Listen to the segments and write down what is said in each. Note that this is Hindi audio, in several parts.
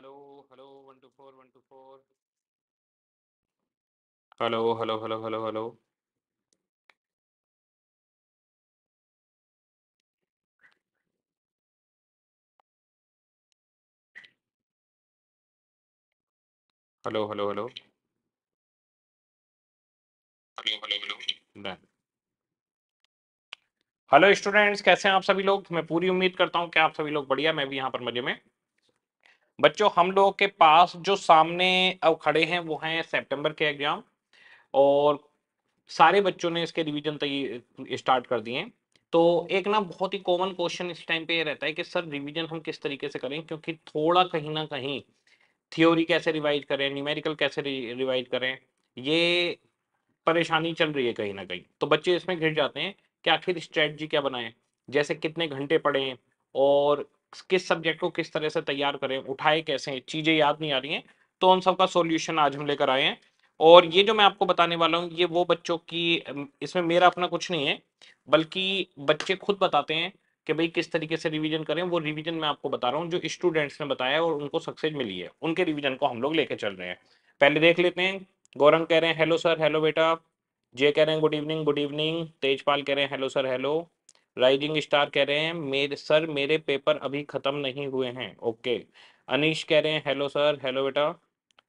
Hello hello one two four one two four hello hello hello hello hello hello hello hello hello hello hello hello students कैसे हैं आप सभी लोग मैं पूरी उम्मीद करता हूं कि आप सभी लोग बढ़िया मैं भी यहां पर मजे में बच्चों हम लोगों के पास जो सामने अब खड़े हैं वो हैं सितंबर के एग्जाम और सारे बच्चों ने इसके रिवीजन तक स्टार्ट कर दिए हैं तो एक ना बहुत ही कॉमन क्वेश्चन इस टाइम पे ये रहता है कि सर रिवीजन हम किस तरीके से करें क्योंकि थोड़ा कहीं ना कहीं थ्योरी कैसे रिवाइज करें न्यूमेरिकल कैसे रिवाइज करें ये परेशानी चल रही है कहीं ना कहीं तो बच्चे इसमें घिर जाते हैं कि आखिर स्ट्रेटजी क्या बनाएं जैसे कितने घंटे पढ़ें और किस सब्जेक्ट को किस तरह से तैयार करें उठाए कैसे चीज़ें याद नहीं आ रही हैं तो उन सब का सोल्यूशन आज हम लेकर आए हैं और ये जो मैं आपको बताने वाला हूँ ये वो बच्चों की इसमें मेरा अपना कुछ नहीं है बल्कि बच्चे खुद बताते हैं कि भाई किस तरीके से रिवीजन करें वो रिवीजन मैं आपको बता रहा हूँ जो स्टूडेंट्स ने बताया है और उनको सक्सेस मिली है उनके रिवीजन को हम लोग लेके चल रहे हैं पहले देख लेते हैं गौरंग कह रहे हैं हेलो सर हेलो बेटा जे कह रहे हैं good evening good evening Tejpal कह रहे हैं hello sir hello rising star कह रहे हैं मेरे सर मेरे पेपर अभी खत्म नहीं हुए हैं ओके अनिश कह रहे हैं हेलो सर हेलो बेटा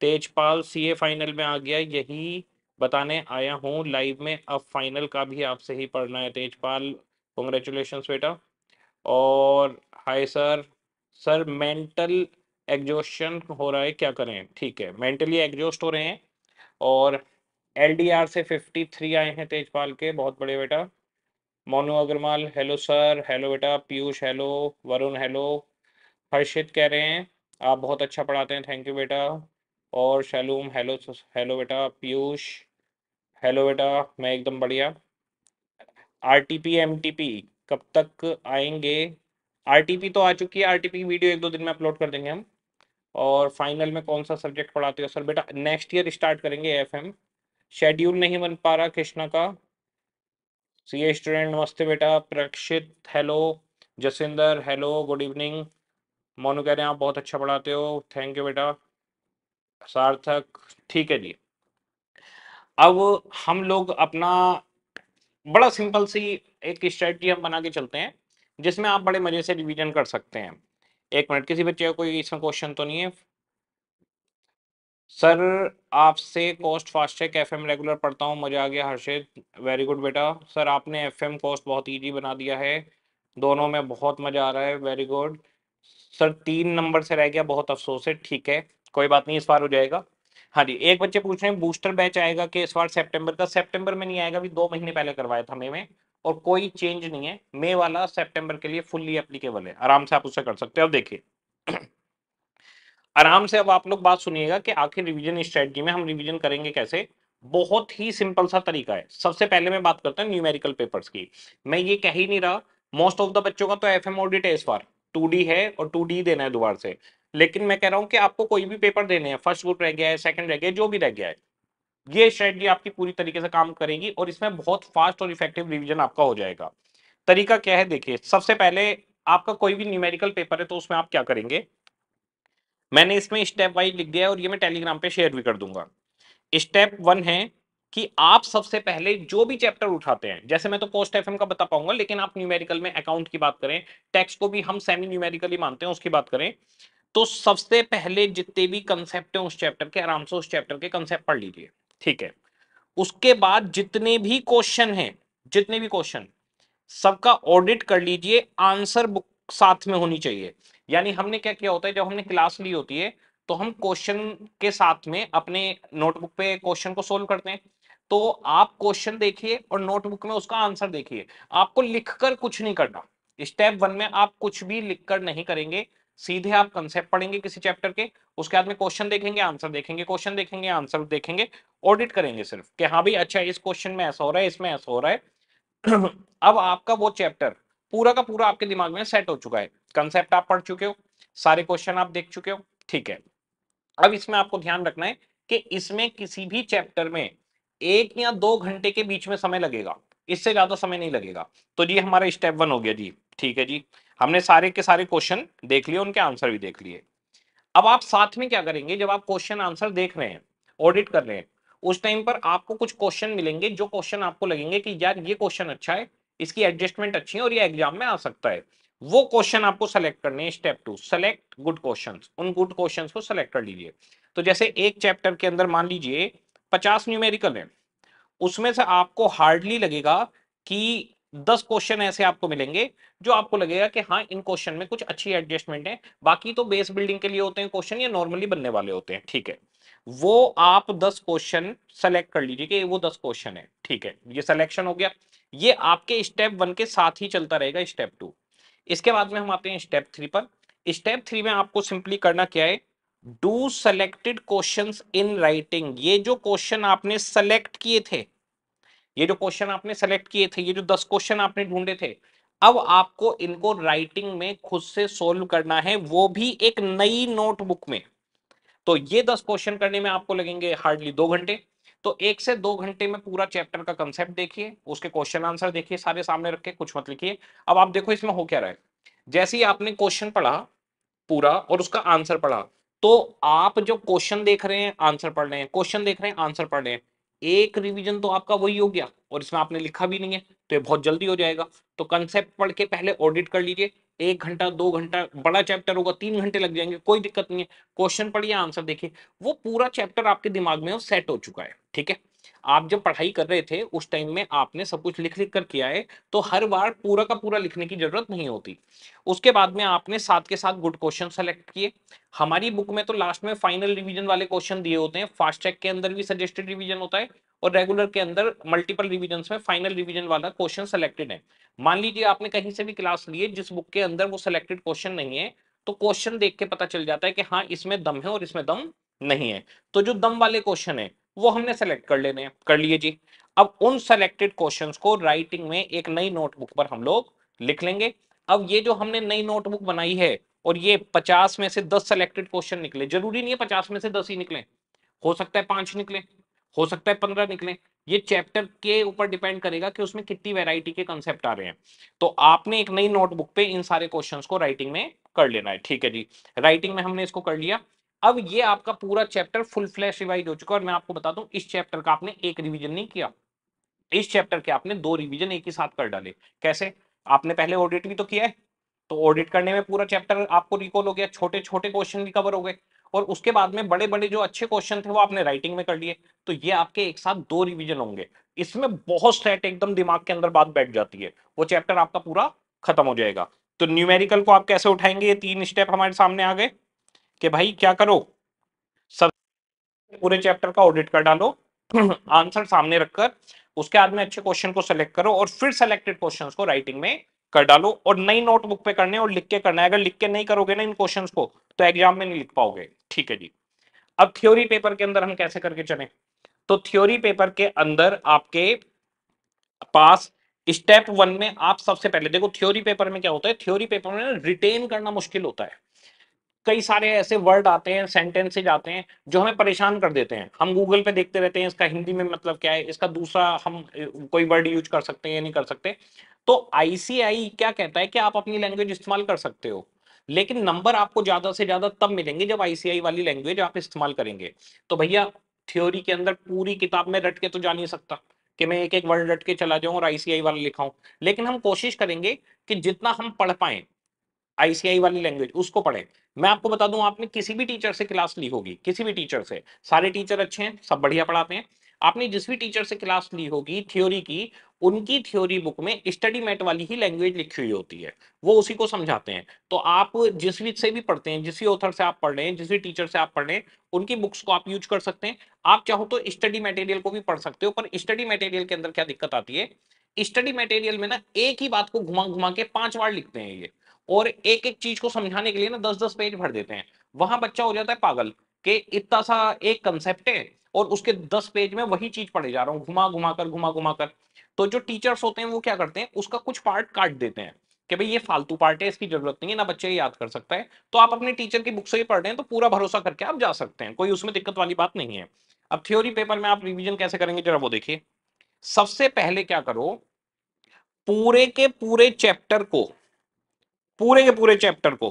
तेजपाल सीए फाइनल में आ गया यही बताने आया हूँ लाइव में अब फाइनल का भी आपसे ही पढ़ना है तेजपाल कॉन्ग्रेचुलेशन बेटा और hi sir sir mental exhaustion हो रहा है क्या करें ठीक है मेंटली एग्जॉस्ट हो रहे हैं और एलडीआर से 53 आए हैं तेजपाल के बहुत बड़े बेटा Monu Agarwal hello sir hello बेटा पीयूष हेलो वरुण हेलो हर्षित कह रहे हैं आप बहुत अच्छा पढ़ाते हैं थैंक यू बेटा और शैलूम हेलो हेलो बेटा पीयूष हेलो बेटा मैं एकदम बढ़िया आरटीपी एमटीपी कब तक आएंगे आरटीपी तो आ चुकी है आरटीपी की वीडियो एक दो दिन में अपलोड कर देंगे हम और फाइनल में कौन सा सब्जेक्ट पढ़ाते हो सर बेटा नेक्स्ट ईयर स्टार्ट करेंगे एफएम शेड्यूल नहीं बन पा रहा कृष्णा का सी ए स्टूडेंट नमस्ते बेटा Prakshit hello Jasinder hello good evening Monu कह रहे हैं आप बहुत अच्छा पढ़ाते हो थैंक यू बेटा सार्थक ठीक है जी अब हम लोग अपना बड़ा सिंपल सी एक स्ट्रेटजी हम बना के चलते हैं जिसमें आप बड़े मज़े से रिवीजन कर सकते हैं एक मिनट किसी बच्चे का कोई इसमें क्वेश्चन तो नहीं है सर आपसे कॉस्ट फास्टैग एफ एम रेगुलर पढ़ता हूँ मज़ा आ गया हर्षित वेरी गुड बेटा सर आपने एफ एम कॉस्ट बहुत ईजी बना दिया है दोनों में बहुत मज़ा आ रहा है वेरी गुड सर तीन नंबर से रह गया बहुत अफसोस है ठीक है कोई बात नहीं इस बार हो जाएगा हाँ जी एक बच्चे पूछ रहे हैं बूस्टर बैच आएगा कि इस बार सेप्टेम्बर का सेप्टेम्बर में नहीं आएगा अभी दो महीने पहले करवाया था मे में और कोई चेंज नहीं है मे वाला सेप्टेम्बर के लिए फुल्ली अप्लीकेबल है आराम से आप उससे कर सकते हो अब देखिए आराम से अब आप लोग बात सुनिएगा कि आखिर रिवीजन स्ट्रेटजी में हम रिवीजन करेंगे कैसे बहुत ही सिंपल सा तरीका है सबसे पहले मैं बात करता हूँ न्यूमेरिकल पेपर्स की मैं ये कह ही नहीं रहा मोस्ट ऑफ द बच्चों का तो एफ एम ऑडिट है इस बार टू है और टू देना है दोबारा से लेकिन मैं कह रहा हूँ कि आपको कोई भी पेपर देने हैं फर्स्ट ग्रुप रह गया है सेकंड रह गया जो भी रह गया है ये स्ट्रेटजी आपकी पूरी तरीके से काम करेगी और इसमें बहुत फास्ट और इफेक्टिव रिविजन आपका हो जाएगा तरीका क्या है देखिए सबसे पहले आपका कोई भी न्यूमेरिकल पेपर है तो उसमें आप क्या करेंगे मैंने इसमें स्टेप वाइज लिख दिया है और ये मैं टेलीग्राम पे शेयर भी कर दूंगा स्टेप वन है कि आप सबसे पहले जो भी चैप्टर उठाते हैं जैसे मैं तो पोस्ट एफएम का बता पाऊंगा लेकिन आप न्यूमेरिकल में अकाउंट की बात करें टैक्स को भी हम सेमी न्यूमेरिकली मानते हैं उसकी बात करें तो सबसे पहले जितने भी कंसेप्ट हैं उस चैप्टर के आराम से उस चैप्टर के कंसेप्ट पढ़ लीजिए ठीक है उसके बाद जितने भी क्वेश्चन हैं जितने भी क्वेश्चन सबका ऑडिट कर लीजिए आंसर बुक साथ में होनी चाहिए यानी हमने क्या किया होता है जब हमने क्लास ली होती है तो हम क्वेश्चन के साथ में अपने नोटबुक पे क्वेश्चन को सोल्व करते हैं तो आप क्वेश्चन देखिए और नोटबुक में उसका आंसर देखिए आपको लिखकर कुछ नहीं करना स्टेप वन में आप कुछ भी लिखकर नहीं करेंगे सीधे आप कंसेप्ट पढ़ेंगे किसी चैप्टर के उसके बाद में क्वेश्चन देखेंगे आंसर देखेंगे क्वेश्चन देखेंगे आंसर देखेंगे ऑडिट करेंगे सिर्फ कि हाँ भाई अच्छा इस क्वेश्चन में ऐसा हो रहा है इसमें ऐसा हो रहा है अब आपका वो चैप्टर पूरा का पूरा आपके दिमाग में सेट हो चुका है कंसेप्ट आप पढ़ चुके हो सारे क्वेश्चन आप देख चुके हो ठीक है अब इसमें आपको ध्यान रखना है कि इसमें किसी भी चैप्टर में एक या दो घंटे के बीच में समय लगेगा इससे ज्यादा समय नहीं लगेगा तो ये हमारा स्टेप वन हो गया जी ठीक है जी हमने सारे के सारे क्वेश्चन देख लिए उनके आंसर भी देख लिए अब आप साथ में क्या करेंगे जब आप क्वेश्चन आंसर देख रहे हैं ऑडिट कर रहे हैं उस टाइम पर आपको कुछ क्वेश्चन मिलेंगे जो क्वेश्चन आपको लगेंगे कि यार ये क्वेश्चन अच्छा है इसकी एडजस्टमेंट अच्छी है और ये एग्जाम में आ सकता है वो क्वेश्चन आपको सेलेक्ट करने हैं step two select good question उन गुड क्वेश्चन को सेलेक्ट कर लीजिए तो जैसे एक चैप्टर के अंदर मान लीजिए पचास न्यूमेरिकल है उसमें से आपको हार्डली लगेगा कि दस क्वेश्चन ऐसे आपको मिलेंगे जो आपको लगेगा कि हाँ इन क्वेश्चन में कुछ अच्छी एडजस्टमेंट है बाकी तो बेस बिल्डिंग के लिए होते हैं क्वेश्चन ये नॉर्मली बनने वाले होते हैं ठीक है वो आप दस क्वेश्चन सेलेक्ट कर लीजिए कि वो दस क्वेश्चन है ठीक है ये सिलेक्शन हो गया ये आपके स्टेप वन के साथ ही चलता रहेगा स्टेप टू इसके बाद में हम आते हैं स्टेप थ्री पर स्टेप थ्री में आपको सिंपली करना क्या है do selected question in writing ये जो क्वेश्चन आपने सेलेक्ट किए थे ये जो क्वेश्चन आपने सेलेक्ट किए थे ये जो दस क्वेश्चन आपने ढूंढे थे अब आपको इनको राइटिंग में खुद से सोल्व करना है वो भी एक नई नोटबुक में तो ये दस क्वेश्चन करने में आपको लगेंगे हार्डली दो घंटे तो एक से दो घंटे में पूरा चैप्टर का कंसेप्ट देखिए उसके क्वेश्चन आंसर देखिए सारे सामने रखे कुछ मत लिखिए अब आप देखो इसमें हो क्या रहा है जैसे ही आपने क्वेश्चन पढ़ा पूरा और उसका आंसर पढ़ा तो आप जो क्वेश्चन देख रहे हैं आंसर पढ़ रहे हैं क्वेश्चन देख रहे हैं आंसर पढ़ रहे हैं एक रिवीजन तो आपका वही हो गया और इसमें आपने लिखा भी नहीं है तो ये बहुत जल्दी हो जाएगा तो कंसेप्ट पढ़ के पहले ऑडिट कर लीजिए एक घंटा दो घंटा बड़ा चैप्टर होगा तीन घंटे लग जाएंगे कोई दिक्कत नहीं है क्वेश्चन पढ़िए आंसर देखिए वो पूरा चैप्टर आपके दिमाग में सेट हो चुका है ठीक है आप जब पढ़ाई कर रहे थे उस टाइम में आपने सब कुछ लिख लिख कर किया है तो हर बार पूरा का पूरा लिखने की जरूरत नहीं होती उसके बाद में आपने साथ के साथ गुड क्वेश्चन सेलेक्ट किए हमारी बुक में तो लास्ट में फाइनल रिवीजन वाले क्वेश्चन दिए होते हैं फास्ट ट्रैक के अंदर भी सजेस्टेड रिवीजन होता है और रेगुलर के अंदर मल्टीपल रिविजन में फाइनल रिविजन वाला क्वेश्चन सेलेक्टेड है मान लीजिए आपने कहीं से भी क्लास लिए जिस बुक के अंदर वो सिलेक्टेड क्वेश्चन नहीं है तो क्वेश्चन देख के पता चल जाता है कि हाँ इसमें दम है और इसमें दम नहीं है तो जो दम वाले क्वेश्चन है वो हमने सेलेक्ट कर लेने कर लिए जी अब उन सेलेक्टेड क्वेश्चंस को राइटिंग में एक नई नोटबुक पर हम लोग लिख लेंगे अब ये जो हमने नई नोटबुक बनाई है और ये पचास में से दस सेलेक्टेड क्वेश्चन निकले जरूरी नहीं है पचास में से दस ही निकले हो सकता है पांच निकले हो सकता है पंद्रह निकले ये चैप्टर के ऊपर डिपेंड करेगा कि उसमें कितनी वैरायटी के कंसेप्ट आ रहे हैं तो आपने एक नई नोटबुक पे इन सारे क्वेश्चंस को राइटिंग में कर लेना है ठीक है जी राइटिंग में हमने इसको कर लिया अब ये आपका पूरा चैप्टर फुल फ्लैश रिवाइज हो चुका है और मैं आपको बता दूं इस चैप्टर का आपने एक रिविजन नहीं किया इस चैप्टर के आपने दो रिविजन एक ही साथ कर डाले कैसे आपने पहले ऑडिट भी तो किया है तो ऑडिट करने में पूरा चैप्टर आपको रिकॉल हो गया छोटे छोटे क्वेश्चन भी कवर हो गए और उसके बाद में बड़े बड़े जो अच्छे क्वेश्चन थे वो आपने राइटिंग में कर लिए तो ये आपके एक साथ दो रिविजन होंगे इसमें बहुत सेट एकदम दिमाग के अंदर बात बैठ जाती है वो चैप्टर आपका पूरा खत्म हो जाएगा तो न्यूमेरिकल को आप कैसे उठाएंगे ये तीन स्टेप हमारे सामने आ गए कि भाई क्या करो सब पूरे चैप्टर का ऑडिट कर डालो आंसर सामने रखकर उसके बाद में अच्छे क्वेश्चन को सेलेक्ट करो और फिर सेलेक्टेड क्वेश्चन को राइटिंग में कर डालो और नई नोटबुक पे करने और लिख के करना है अगर लिख के नहीं करोगे ना इन क्वेश्चन को तो एग्जाम में नहीं लिख पाओगे ठीक है जी अब थ्योरी पेपर के अंदर हम कैसे करके चले तो थ्योरी पेपर के अंदर आपके पास स्टेप वन में आप सबसे पहले देखो थ्योरी पेपर में क्या होता है थ्योरी पेपर में रिटेन करना मुश्किल होता है कई सारे ऐसे वर्ड आते हैं सेंटेंसेज आते हैं जो हमें परेशान कर देते हैं हम गूगल पे देखते रहते हैं इसका हिंदी में मतलब क्या है इसका दूसरा हम कोई वर्ड यूज कर सकते हैं या नहीं कर सकते तो आईसीआई क्या कहता है कि आप अपनी लैंग्वेज इस्तेमाल कर सकते हो लेकिन नंबर आपको ज्यादा से ज्यादा तब मिलेंगे जब आईसीआई वाली लैंग्वेज आप इस्तेमाल करेंगे तो भैया थ्योरी के अंदर पूरी किताब में रट के तो जा नहीं सकता कि मैं एक एक वर्ड रट के चला जाऊं और आईसीआई वाला लिखाऊं लेकिन हम कोशिश करेंगे कि जितना हम पढ़ पाए आईसीआई वाली लैंग्वेज उसको पढ़े मैं आपको बता दूं आपने किसी भी टीचर से क्लास ली होगी किसी भी टीचर से सारे टीचर अच्छे हैं सब बढ़िया पढ़ाते हैं आपने जिस भी टीचर से क्लास ली होगी थ्योरी की उनकी थ्योरी बुक में स्टडी मैट वाली ही लैंग्वेज लिखी हुई होती है वो उसी को समझाते हैं तो आप जिस भी से भी पढ़ते हैं जिस भी ऑथर से आप पढ़ रहे हैं जिस भी टीचर से आप पढ़ रहे हैं उनकी बुक्स को आप यूज कर सकते हैं आप चाहो तो स्टडी मटेरियल को भी पढ़ सकते हो पर स्टडी मटेरियल के अंदर क्या दिक्कत आती है स्टडी मटेरियल में ना एक ही बात को घुमा घुमा के पांच बार लिखते हैं ये और एक एक चीज को समझाने के लिए ना दस दस पेज भर देते हैं वहां बच्चा हो जाता है पागल के इतना सा एक कंसेप्ट है और उसके दस पेज में वही चीज पढ़े जा रहा हूँ घुमा घुमा कर घुमा घुमा कर तो जो टीचर्स होते हैं वो क्या करते हैं उसका कुछ पार्ट काट देते हैं कि भाई ये फालतू पार्ट है इसकी जरूरत नहीं है ना बच्चे याद कर सकता है तो आप अपने टीचर की बुक से ही पढ़ रहे हैं तो पूरा भरोसा करके आप जा सकते हैं कोई उसमें दिक्कत वाली बात नहीं है अब थ्योरी पेपर में आप रिविजन कैसे करेंगे जरा वो देखिए सबसे पहले क्या करो पूरे के पूरे चैप्टर को पूरे के पूरे चैप्टर को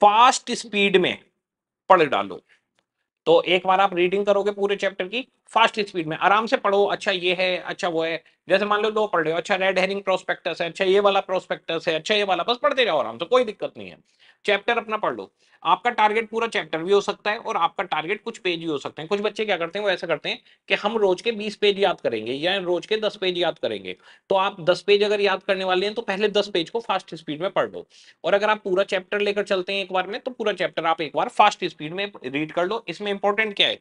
फास्ट स्पीड में पढ़ डालो तो एक बार आप रीडिंग करोगे पूरे चैप्टर की फास्ट स्पीड में आराम से पढ़ो अच्छा ये है अच्छा वो है जैसे मान लो दो पढ़ रहे हो अच्छा रेड हेरिंग प्रोस्पेक्टस है अच्छा ये वाला प्रोस्पेक्टस है अच्छा ये वाला बस पढ़ते जाओ आराम से कोई दिक्कत नहीं है चैप्टर अपना पढ़ लो आपका टारगेट पूरा चैप्टर भी हो सकता है और आपका टारगेट कुछ पेज भी हो सकते हैं कुछ बच्चे क्या करते हैं वो ऐसा करते हैं कि हम रोज के बीस पेज याद करेंगे या रोज के दस पेज याद करेंगे तो आप दस पेज अगर याद करने वाले हैं तो पहले दस पेज को फास्ट स्पीड में पढ़ लो और अगर आप पूरा चैप्टर लेकर चलते हैं एक बार में तो पूरा चैप्टर आप एक बार फास्ट स्पीड में रीड कर लो इसमें इंपॉर्टेंट क्या है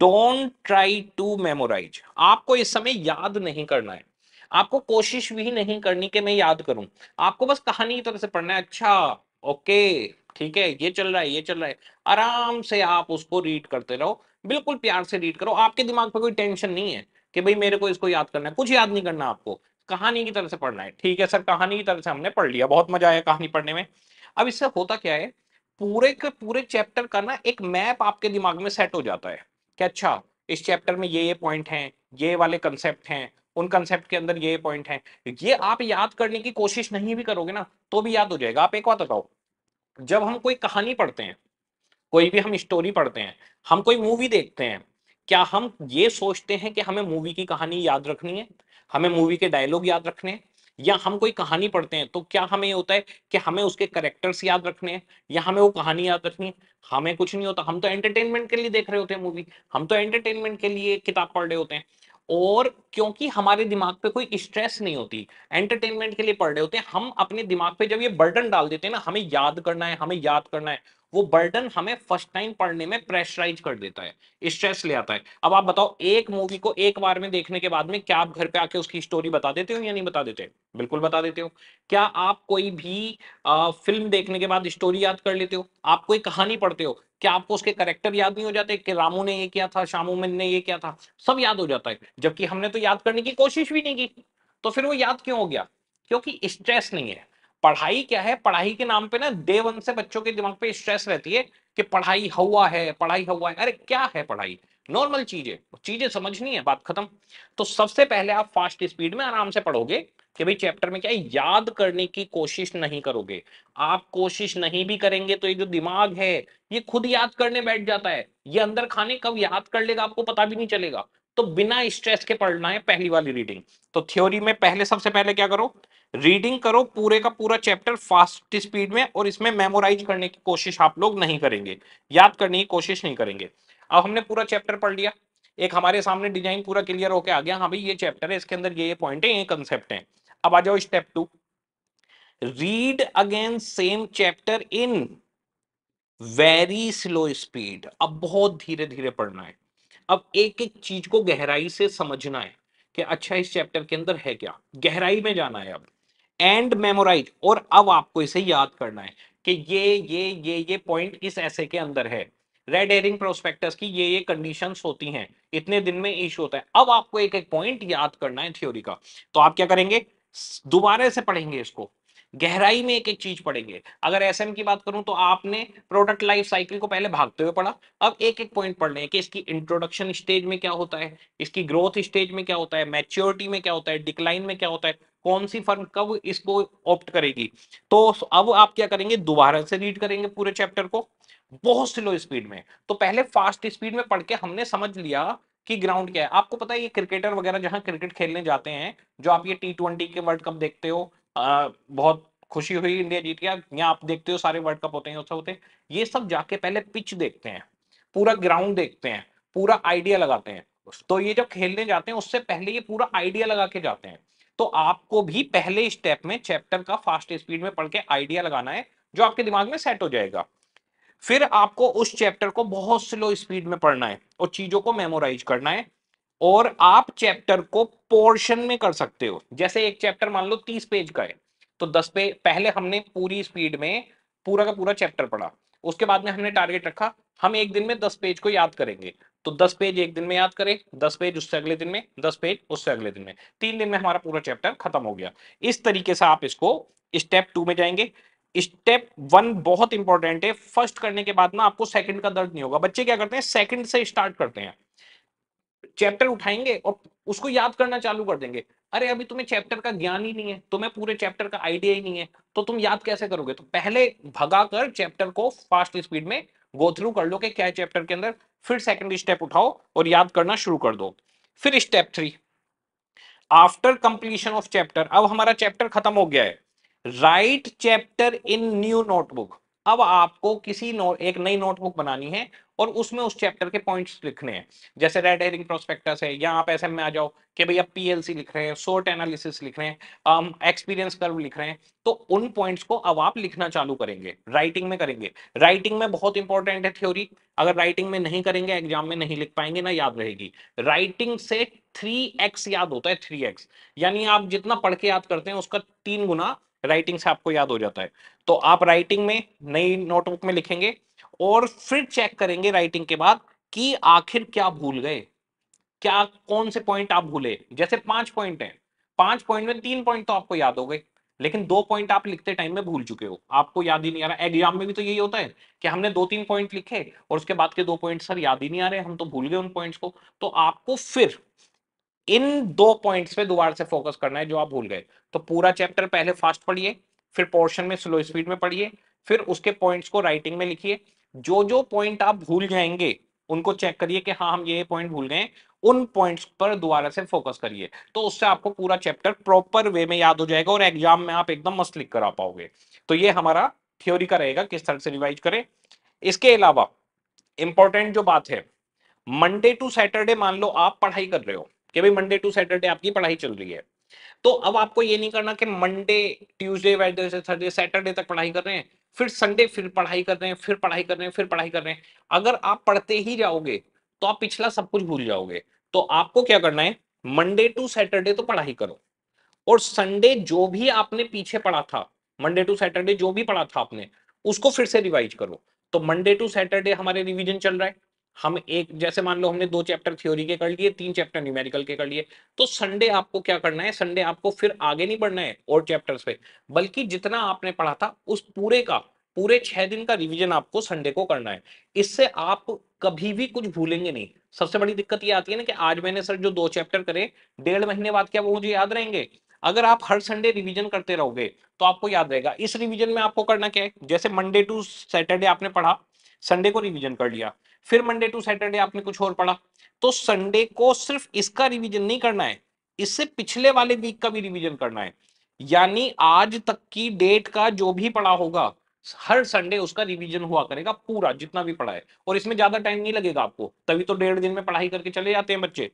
डोंट ट्राई टू मेमोराइज आपको इस समय याद नहीं करना है आपको कोशिश भी नहीं करनी कि मैं याद करूं आपको बस कहानी की तरह से पढ़ना है अच्छा ओके ठीक है ये चल रहा है ये चल रहा है आराम से आप उसको रीड करते रहो बिल्कुल प्यार से रीड करो आपके दिमाग पर कोई टेंशन नहीं है कि भाई मेरे को इसको याद करना है कुछ याद नहीं करना आपको कहानी की तरह से पढ़ना है ठीक है सर कहानी की तरह से हमने पढ़ लिया बहुत मजा आया कहानी पढ़ने में अब इससे होता क्या है पूरे के पूरे चैप्टर का ना एक मैप आपके दिमाग में सेट हो जाता है कि अच्छा इस चैप्टर में ये ये पॉइंट हैं ये वाले कंसेप्ट हैं उन कंसेप्ट के अंदर ये पॉइंट हैं ये आप याद करने की कोशिश नहीं भी करोगे ना तो भी याद हो जाएगा आप एक बात बताओ जब हम कोई कहानी पढ़ते हैं कोई भी हम स्टोरी पढ़ते हैं हम कोई मूवी देखते हैं क्या हम ये सोचते हैं कि हमें मूवी की कहानी याद रखनी है हमें मूवी के डायलॉग याद रखने हैं या हम कोई कहानी पढ़ते हैं तो क्या हमें होता है कि हमें उसके करेक्टर्स याद रखने हैं या हमें वो कहानी याद रखनी है हमें कुछ नहीं होता हम तो एंटरटेनमेंट के लिए देख रहे होते हैं मूवी हम तो एंटरटेनमेंट के लिए किताब पढ़ रहे होते हैं और क्योंकि हमारे दिमाग पे कोई स्ट्रेस नहीं होती एंटरटेनमेंट के लिए पढ़ रहे होते हैं हम अपने दिमाग पे जब ये बर्डन डाल देते हैं ना हमें याद करना है हमें याद करना है वो बर्डन हमें फर्स्ट टाइम पढ़ने में प्रेशराइज कर देता है स्ट्रेस ले आता है अब आप बताओ एक मूवी को एक बार में देखने के बाद में क्या आप घर पे आके उसकी स्टोरी बता देते हो या नहीं बता देते बिल्कुल बता देते हो क्या आप कोई भी आ, फिल्म देखने के बाद स्टोरी याद कर लेते हो आप कोई कहानी पढ़ते हो क्या आपको उसके करेक्टर याद नहीं हो जाते कि रामू ने ये किया था श्यामू ने ये किया था सब याद हो जाता है जबकि हमने तो याद करने की कोशिश भी नहीं की तो फिर वो याद क्यों हो गया क्योंकि स्ट्रेस नहीं है पढ़ाई क्या है पढ़ाई के नाम पे ना डे वन से बच्चों के दिमाग पे स्ट्रेस रहती है कि पढ़ाई हवा है पढ़ाई हवा है अरे क्या है पढ़ाई नॉर्मल चीजें चीजें समझनी है बात खत्म तो सबसे पहले आप फास्ट स्पीड में आराम से पढ़ोगे कि भाई चैप्टर में क्या है याद करने की कोशिश नहीं करोगे आप कोशिश नहीं भी करेंगे तो ये जो दिमाग है ये खुद याद करने बैठ जाता है ये अंदर खाने कब याद कर लेगा आपको पता भी नहीं चलेगा तो बिना स्ट्रेस के पढ़ना है पहली वाली रीडिंग तो थ्योरी में पहले सबसे पहले क्या करो रीडिंग करो पूरे का पूरा चैप्टर फास्ट स्पीड में और इसमें मेमोराइज करने की कोशिश आप लोग नहीं करेंगे याद करने की कोशिश नहीं करेंगे अब हमने पूरा चैप्टर पढ़ लिया एक हमारे सामने डिजाइन पूरा क्लियर होकर आ गया हाँ भाई ये चैप्टर है इसके अंदर ये ये पॉइंट है ये कंसेप्ट है अब आ जाओ step two read again same chapter in very slow speed अब बहुत धीरे धीरे पढ़ना है अब एक एक चीज को गहराई से समझना है कि अच्छा इस चैप्टर के अंदर है क्या गहराई में जाना है अब एंड मेमोराइज और अब आपको इसे याद करना है कि ये ये ये ये पॉइंट इस ऐसे के अंदर है रेड एयरिंग प्रोस्पेक्टस की ये ये कंडीशंस होती हैं इतने दिन में इश्यू होता है अब आपको एक एक पॉइंट याद करना है थ्योरी का तो आप क्या करेंगे दोबारा से पढ़ेंगे इसको गहराई में एक एक चीज पढ़ेंगे अगर एसएम की बात करूं तो आपने प्रोडक्ट लाइफ साइकिल को पहले भागते हुए पढ़ा अब एक एक पॉइंट पढ़ने लें कि इसकी इंट्रोडक्शन स्टेज में क्या होता है इसकी ग्रोथ स्टेज में क्या होता है मैच्योरिटी में क्या होता है डिक्लाइन में क्या होता है कौन सी फर्म कब इसको ऑप्ट करेगी तो अब आप क्या करेंगे दोबारा से रीड करेंगे पूरे चैप्टर को बहुत स्लो स्पीड में तो पहले फास्ट स्पीड में पढ़ के हमने समझ लिया कि ग्राउंड क्या है आपको पता है ये क्रिकेटर वगैरह जहां क्रिकेट खेलने जाते हैं जो आप ये टी ट्वेंटी के वर्ल्ड कप देखते हो बहुत खुशी हुई इंडिया जीत गया यहाँ आप देखते हो सारे वर्ल्ड कप होते हैं होते ये सब जाके पहले पिच देखते हैं पूरा ग्राउंड देखते हैं पूरा आइडिया लगाते हैं तो ये जब खेलने जाते हैं उससे पहले ये पूरा आइडिया लगा के जाते हैं तो आपको भी पहले स्टेप में चैप्टर का फास्ट स्पीड में पढ़ के आइडिया लगाना है जो आपके दिमाग में सेट हो जाएगा फिर आपको उस चैप्टर को बहुत स्लो स्पीड में पढ़ना है और चीजों को मेमोराइज करना है और आप चैप्टर को पोर्शन में कर सकते हो जैसे एक चैप्टर मान लो तीस पेज का है तो दस पे पहले हमने पूरी स्पीड में पूरा का पूरा चैप्टर पढ़ा उसके बाद में हमने टारगेट रखा हम एक दिन में दस पेज को याद करेंगे तो दस पेज एक दिन में याद करें दस पेज उससे अगले दिन में दस पेज उससे अगले दिन में तीन दिन में हमारा पूरा चैप्टर खत्म हो गया इस तरीके से आप इसको स्टेप टू में जाएंगे स्टेप वन बहुत इंपॉर्टेंट है फर्स्ट करने के बाद ना आपको सेकंड का दर्द नहीं होगा बच्चे क्या करते हैं सेकंड से स्टार्ट करते हैं चैप्टर उठाएंगे और उसको याद करना चालू कर देंगे अरे अभी तुम्हें चैप्टर का ज्ञान ही नहीं है तुम्हें पूरे चैप्टर का आइडिया ही नहीं है तो तुम याद कैसे करोगे तो पहले भगा कर चैप्टर को फास्ट स्पीड में गो थ्रू कर लो कि क्या चैप्टर के अंदर फिर सेकेंड स्टेप उठाओ और याद करना शुरू कर दो फिर step three after completion of chapter अब हमारा चैप्टर खत्म हो गया है write chapter in new notebook अब आपको किसी नो, एक नई नोटबुक बनानी है और उसमें उस चैप्टर के पॉइंट्स लिखने हैं जैसे रेड एरिंग प्रोस्पेक्टस है या आप ऐसे में आ जाओ कि भैया पीएलसी लिख रहे हैं शॉर्ट एनालिसिस लिख रहे हैं एक्सपीरियंस um, कर्व लिख रहे हैं तो उन पॉइंट्स को अब आप लिखना चालू करेंगे राइटिंग में करेंगे राइटिंग में बहुत इंपॉर्टेंट है थ्योरी अगर राइटिंग में नहीं करेंगे एग्जाम में नहीं लिख पाएंगे ना याद रहेगी राइटिंग से थ्री एक्स याद होता है थ्री एक्स यानी आप जितना पढ़ के याद करते हैं उसका तीन गुना राइटिंग से आपको याद हो जाता है तो आप राइटिंग में नई नोटबुक में लिखेंगे और फिर चेक करेंगे राइटिंग के बाद कि आखिर क्या भूल गए क्या कौन से पॉइंट आप भूले जैसे पांच पॉइंट हैं पांच पॉइंट में तीन पॉइंट तो आपको याद हो गए लेकिन दो पॉइंट आप लिखते टाइम में भूल चुके हो आपको याद ही नहीं आ रहा एग्जाम में भी तो यही होता है कि हमने दो तीन पॉइंट लिखे और उसके बाद के दो पॉइंट सर याद ही नहीं आ रहे हम तो भूल गए उन पॉइंट्स को तो आपको फिर इन दो पॉइंट्स पे दोबारा से फोकस करना है जो आप भूल गए तो पूरा चैप्टर पहले फास्ट पढ़िए फिर पोर्शन में स्लो स्पीड में पढ़िए फिर उसके पॉइंट्स को राइटिंग में लिखिए जो जो पॉइंट आप भूल जाएंगे उनको चेक करिए कि हाँ हम ये पॉइंट भूल गए उन पॉइंट्स पर दोबारा से फोकस करिए तो उससे आपको पूरा चैप्टर प्रॉपर वे में याद हो जाएगा और एग्जाम में आप एकदम मस्त लिख कर आ पाओगे तो ये हमारा थ्योरी का रहेगा किस तरह से रिवाइज करें इसके अलावा इंपॉर्टेंट जो बात है मंडे टू सैटरडे मान लो आप पढ़ाई कर रहे हो कि भाई मंडे टू सैटरडे आपकी पढ़ाई चल रही है तो अब आपको ये नहीं करना कि Monday Tuesday Wednesday Thursday Saturday तक पढ़ाई कर रहे हैं फिर संडे फिर पढ़ाई कर रहे हैं फिर पढ़ाई कर रहे हैं फिर पढ़ाई कर रहे हैं अगर आप पढ़ते ही जाओगे तो आप पिछला सब कुछ भूल जाओगे तो आपको क्या करना है मंडे टू सैटरडे तो पढ़ाई करो और संडे जो भी आपने पीछे पढ़ा था मंडे टू सैटरडे जो भी पढ़ा था आपने उसको फिर से रिवाइज करो तो मंडे टू सैटरडे हमारे रिवीजन चल रहा है हम एक जैसे मान लो हमने दो चैप्टर थ्योरी के कर लिए तीन चैप्टर न्यूमेरिकल के कर लिए तो संडे आपको क्या करना है संडे आपको फिर आगे नहीं बढ़ना है और चैप्टर्स पे बल्कि जितना आपने पढ़ा था उस पूरे का पूरे छह दिन का रिवीजन आपको संडे को करना है इससे आप कभी भी कुछ भूलेंगे नहीं सबसे बड़ी दिक्कत ये आती है ना कि आज मैंने सर जो दो चैप्टर करे डेढ़ महीने बाद क्या वो मुझे याद रहेंगे अगर आप हर संडे रिवीजन करते रहोगे तो आपको याद रहेगा इस रिवीजन में आपको करना क्या है जैसे मंडे टू सैटरडे आपने पढ़ा संडे को रिवीजन कर लिया फिर मंडे टू सैटरडे आपने कुछ और पढ़ा तो संडे को सिर्फ इसका रिवीजन नहीं करना है इससे पिछले वाले वीक का भी रिवीजन करना है यानी आज तक की डेट का जो भी पढ़ा होगा हर संडे उसका रिवीजन हुआ करेगा पूरा जितना भी पढ़ा है और इसमें ज्यादा टाइम नहीं लगेगा आपको तभी तो डेढ़ दिन में पढ़ाई करके चले जाते हैं बच्चे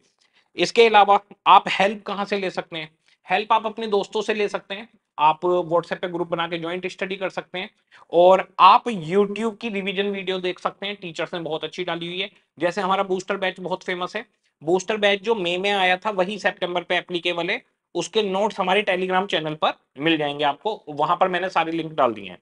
इसके अलावा आप हेल्प कहां से ले सकते हैं हेल्प आप अपने दोस्तों से ले सकते हैं आप व्हाट्सएप पे ग्रुप बना के ज्वाइंट स्टडी कर सकते हैं और आप यूट्यूब की रिविजन वीडियो देख सकते हैं टीचर्स ने बहुत अच्छी डाली हुई है जैसे हमारा बूस्टर बैच बहुत फेमस है बूस्टर बैच जो मई में आया था वही सेप्टेम्बर पे एप्लीकेबल है उसके नोट्स हमारे टेलीग्राम चैनल पर मिल जाएंगे आपको वहां पर मैंने सारे लिंक डाल दिए हैं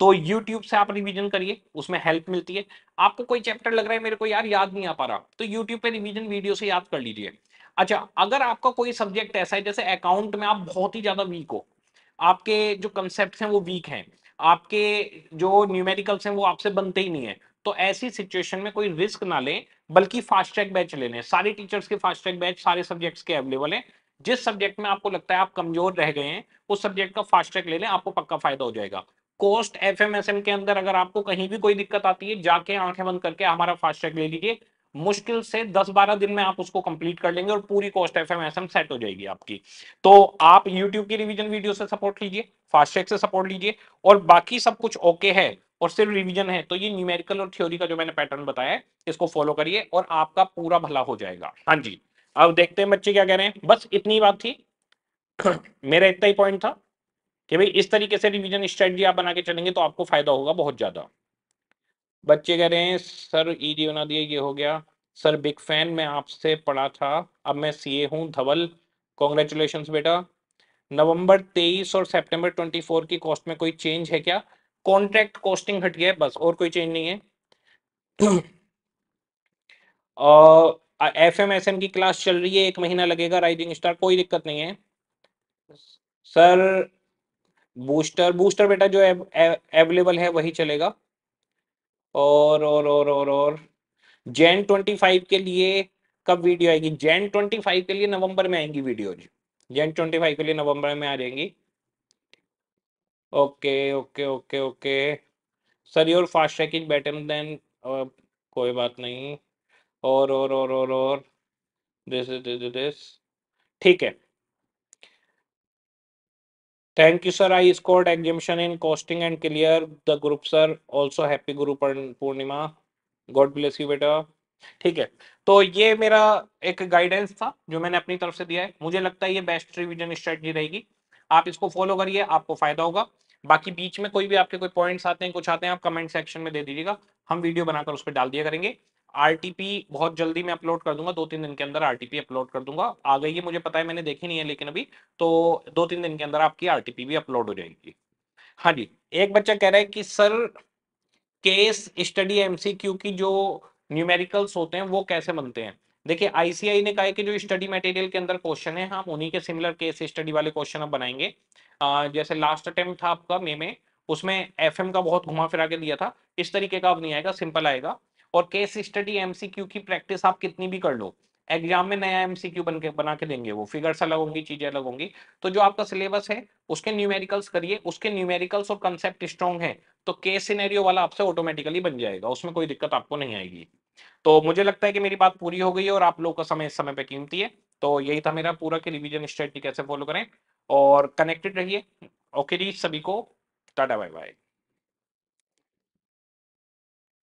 तो यूट्यूब से आप रिवीजन करिए उसमें हेल्प मिलती है आपको कोई चैप्टर लग रहा है मेरे को यार याद नहीं आ पा रहा तो यूट्यूब पे रिवीजन वीडियो से याद कर लीजिए अच्छा अगर आपका कोई सब्जेक्ट ऐसा है जैसे अकाउंट में आप बहुत ही ज्यादा वीक हो आपके जो कंसेप्ट हैं वो वीक हैं आपके जो न्यूमेरिकल्स हैं वो आपसे बनते ही नहीं है तो ऐसी सिचुएशन में कोई रिस्क ना लें बल्कि फास्ट ट्रैक बैच ले लें सारे टीचर्स के फास्ट ट्रैक बैच सारे सब्जेक्ट्स के अवेलेबल हैं जिस सब्जेक्ट में आपको लगता है आप कमजोर रह गए हैं उस सब्जेक्ट का फास्ट ट्रैक ले लें आपको पक्का फायदा हो जाएगा कोस्ट एफ के अंदर अगर आपको कहीं भी कोई दिक्कत आती है जाके आंखें बंद करके हमारा फास्ट ट्रैक ले लीजिए मुश्किल से 10-12 दिन में आप उसको कंप्लीट कर लेंगे और पूरी कॉस्ट एफ एम सेट हो जाएगी आपकी तो आप यूट्यूब की रिविजन वीडियो से सपोर्ट लीजिए फास्ट्रैक से सपोर्ट लीजिए और बाकी सब कुछ ओके है और सिर्फ रिवीजन है तो ये न्यूमेरिकल और थ्योरी का जो मैंने पैटर्न बताया है इसको फॉलो करिए और आपका पूरा भला हो जाएगा हाँ जी अब देखते हैं बच्चे क्या कह रहे हैं बस इतनी बात थी मेरा इतना ही पॉइंट था कि भाई इस तरीके से रिवीजन स्ट्रेटजी आप बना के चलेंगे तो आपको फायदा होगा बहुत ज्यादा बच्चे कह रहे हैं सर ईडी बना दिए ये हो गया सर बिग फैन मैं आपसे पढ़ा था अब मैं सीए हूँ धवल कॉन्ग्रेचुलेशन बेटा नवंबर तेईस और सितंबर ट्वेंटी फोर की कॉस्ट में कोई चेंज है क्या कॉन्ट्रैक्ट कॉस्टिंग हट गया है बस और कोई चेंज नहीं है एफ एम एस एम की क्लास चल रही है एक महीना लगेगा राइजिंग स्टार कोई दिक्कत नहीं है सर बूस्टर बूस्टर बेटा जो अवेलेबल है वही चलेगा और और और और और जैन ट्वेंटी फाइव के लिए कब वीडियो आएगी जैन ट्वेंटी फाइव के लिए नवंबर में आएंगी वीडियो जी जैन ट्वेंटी फाइव के लिए नवंबर में आ जाएंगी okay okay okay okay sir your fast track is better than कोई बात नहीं और और और और और दिस दिस ठीक है Thank you, sir. I scored exemption in costing and clear the group, sir. Also happy guru Purnima. God bless you, बेटा. ठीक है तो ये मेरा एक गाइडेंस था जो मैंने अपनी तरफ से दिया है मुझे लगता है ये बेस्ट रिविजन स्ट्रेटजी रहेगी आप इसको फॉलो करिए आपको फायदा होगा बाकी बीच में कोई भी आपके कोई पॉइंट्स आते हैं कुछ आते हैं आप कमेंट सेक्शन में दे दीजिएगा हम वीडियो बनाकर उस पर डाल दिया करेंगे आरटीपी बहुत जल्दी मैं अपलोड कर दूंगा दो तीन दिन के अंदर आरटीपी अपलोड कर दूंगा आ गई है मुझे पता है मैंने देखी नहीं है लेकिन अभी तो दो तीन दिन के अंदर आपकी आरटीपी भी अपलोड हो जाएगी हाँ जी एक बच्चा कह रहा है कि सर केस स्टडी एमसीक्यू की जो न्यूमेरिकल्स होते हैं वो कैसे बनते हैं देखिए आईसीआई ने कहा है कि जो स्टडी मटेरियल के अंदर क्वेश्चन है हम उन्हीं के सिमिलर केस स्टडी वाले क्वेश्चन हम बनाएंगे आ, जैसे लास्ट अटेम्प्ट था आपका मे में उसमें एफ का बहुत घुमा फिरा के दिया था इस तरीके का अब नहीं आएगा सिंपल आएगा और केस स्टडी एमसीक्यू की प्रैक्टिस आप कितनी भी कर लो एग्जाम में नया एमसीक्यू बन के बना के देंगे वो फिगर्स अलग होंगी चीजें अलग होंगी तो जो आपका सिलेबस है उसके न्यूमेरिकल्स करिए उसके न्यूमेरिकल्स और कंसेप्ट स्ट्रॉन्ग है तो केस सिनेरियो वाला आपसे ऑटोमेटिकली बन जाएगा उसमें कोई दिक्कत आपको नहीं आएगी तो मुझे लगता है कि मेरी बात पूरी हो गई है और आप लोगों का समय इस समय पर कीमती है तो यही था मेरा पूरा कि रिविजन स्ट्रेटी कैसे फॉलो करें और कनेक्टेड रहिए ओके जी सभी को टाटा बाय बाय